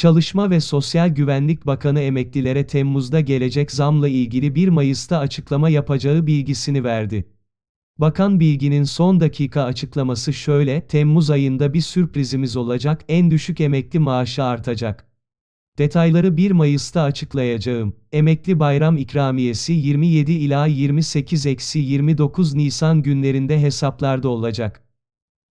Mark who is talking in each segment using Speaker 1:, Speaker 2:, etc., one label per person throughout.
Speaker 1: Çalışma ve Sosyal Güvenlik Bakanı emeklilere Temmuz'da gelecek zamla ilgili 1 Mayıs'ta açıklama yapacağı bilgisini verdi. Bakan Bilgin'in son dakika açıklaması şöyle, Temmuz ayında bir sürprizimiz olacak, en düşük emekli maaşı artacak. Detayları 1 Mayıs'ta açıklayacağım. Emekli bayram ikramiyesi 27 ila 28-29 Nisan günlerinde hesaplarda olacak.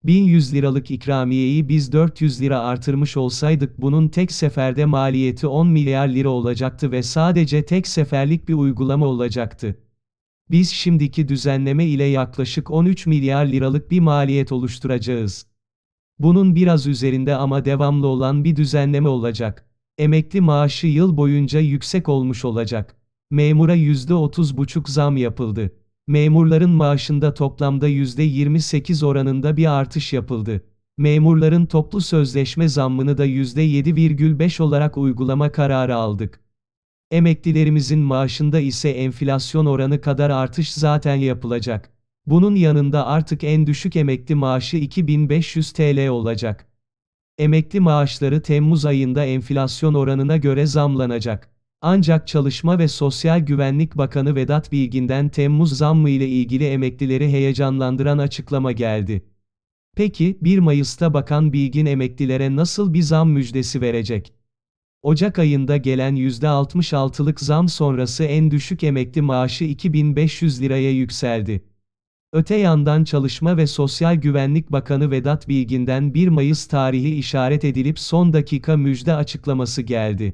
Speaker 1: 1100 liralık ikramiyeyi biz 400 lira artırmış olsaydık bunun tek seferde maliyeti 10 milyar lira olacaktı ve sadece tek seferlik bir uygulama olacaktı. Biz şimdiki düzenleme ile yaklaşık 13 milyar liralık bir maliyet oluşturacağız. Bunun biraz üzerinde ama devamlı olan bir düzenleme olacak. Emekli maaşı yıl boyunca yüksek olmuş olacak. Memura %30,5 zam yapıldı memurların maaşında toplamda %28 oranında bir artış yapıldı. Memurların toplu sözleşme zammını da %7,5 olarak uygulama kararı aldık. Emeklilerimizin maaşında ise enflasyon oranı kadar artış zaten yapılacak. Bunun yanında artık en düşük emekli maaşı 2500 TL olacak. Emekli maaşları Temmuz ayında enflasyon oranına göre zamlanacak. Ancak Çalışma ve Sosyal Güvenlik Bakanı Vedat Bilgin'den Temmuz zammı ile ilgili emeklileri heyecanlandıran açıklama geldi. Peki, 1 Mayıs'ta Bakan Bilgin emeklilere nasıl bir zam müjdesi verecek? Ocak ayında gelen %66'lık zam sonrası en düşük emekli maaşı 2500 liraya yükseldi. Öte yandan Çalışma ve Sosyal Güvenlik Bakanı Vedat Bilgin'den 1 Mayıs tarihi işaret edilip son dakika müjde açıklaması geldi.